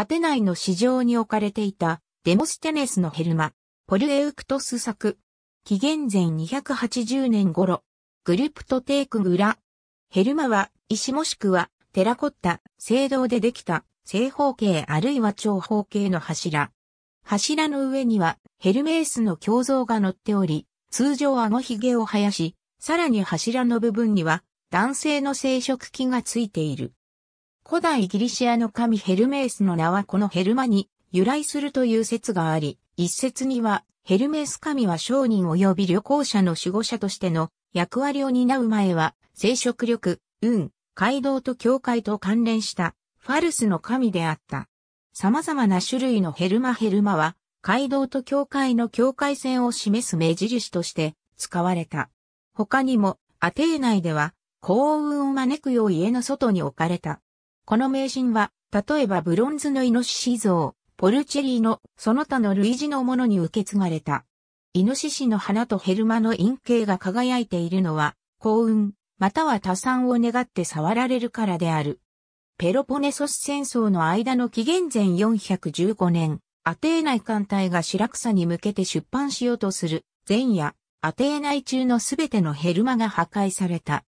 アテナイの市場に置かれていたデモステネスのヘルマ、ポルエウクトス作。紀元前280年頃、グルプトテイクグラ。ヘルマは石もしくはテラコッタ、青銅でできた正方形あるいは長方形の柱。柱の上にはヘルメースの胸像が乗っており、通常顎ひげを生やし、さらに柱の部分には男性の生殖器がついている。古代ギリシアの神ヘルメースの名はこのヘルマに由来するという説があり、一説には、ヘルメース神は商人及び旅行者の守護者としての役割を担う前は、生殖力、運、街道と境界と関連したファルスの神であった。様々な種類のヘルマヘルマは、街道と境界の境界線を示す目印として使われた。他にも、アテー内では、幸運を招くよう家の外に置かれたこの迷信は、例えばブロンズのイノシシ像、ポルチェリーのその他の類似のものに受け継がれた。イノシシの花とヘルマの陰景が輝いているのは、幸運、または多産を願って触られるからである。ペロポネソス戦争の間の紀元前415年、アテーナイ艦隊がシラクサに向けて出版しようとする前夜、アテーナイ中のすべてのヘルマが破壊された。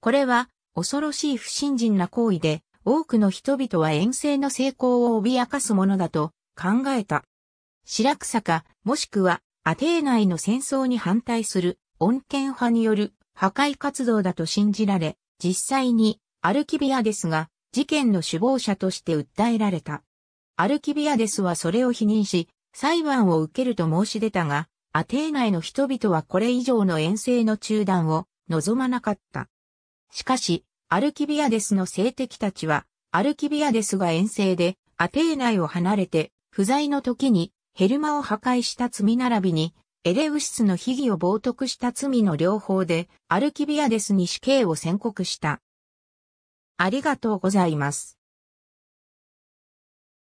これは恐ろしい不信心な行為で、多くの人々は遠征の成功を脅かすものだと考えた。白草か、もしくはアテーナの戦争に反対する穏健派による破壊活動だと信じられ、実際にアルキビアデスが事件の首謀者として訴えられた。アルキビアデスはそれを否認し、裁判を受けると申し出たが、アテーナの人々はこれ以上の遠征の中断を望まなかった。しかし、アルキビアデスの性敵たちは、アルキビアデスが遠征でアテーナイを離れて、不在の時にヘルマを破壊した罪並びに、エレウシスの秘義を冒涜した罪の両方で、アルキビアデスに死刑を宣告した。ありがとうございます。